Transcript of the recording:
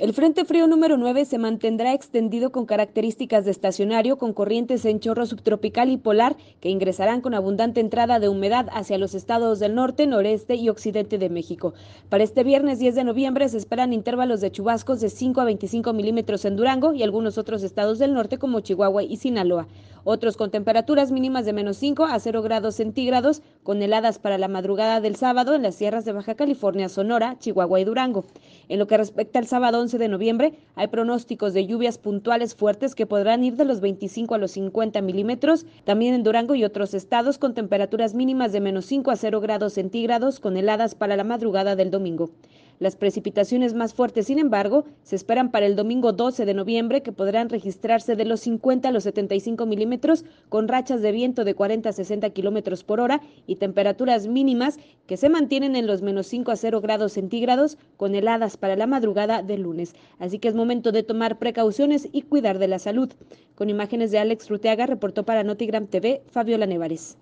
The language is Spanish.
El Frente Frío número 9 se mantendrá extendido con características de estacionario, con corrientes en chorro subtropical y polar que ingresarán con abundante entrada de humedad hacia los estados del norte, noreste y occidente de México. Para este viernes 10 de noviembre se esperan intervalos de chubascos de 5 a 25 milímetros en Durango y algunos otros estados del norte como Chihuahua y Sinaloa. Otros con temperaturas mínimas de menos 5 a 0 grados centígrados, con heladas para la madrugada del sábado en las sierras de Baja California, Sonora, Chihuahua y Durango. En lo que respecta al sábado 11 de noviembre, hay pronósticos de lluvias puntuales fuertes que podrán ir de los 25 a los 50 milímetros, también en Durango y otros estados con temperaturas mínimas de menos 5 a 0 grados centígrados con heladas para la madrugada del domingo. Las precipitaciones más fuertes, sin embargo, se esperan para el domingo 12 de noviembre, que podrán registrarse de los 50 a los 75 milímetros, con rachas de viento de 40 a 60 kilómetros por hora y temperaturas mínimas que se mantienen en los menos 5 a 0 grados centígrados, con heladas para la madrugada del lunes. Así que es momento de tomar precauciones y cuidar de la salud. Con imágenes de Alex Ruteaga, reportó para Notigram TV Fabiola Nevarez.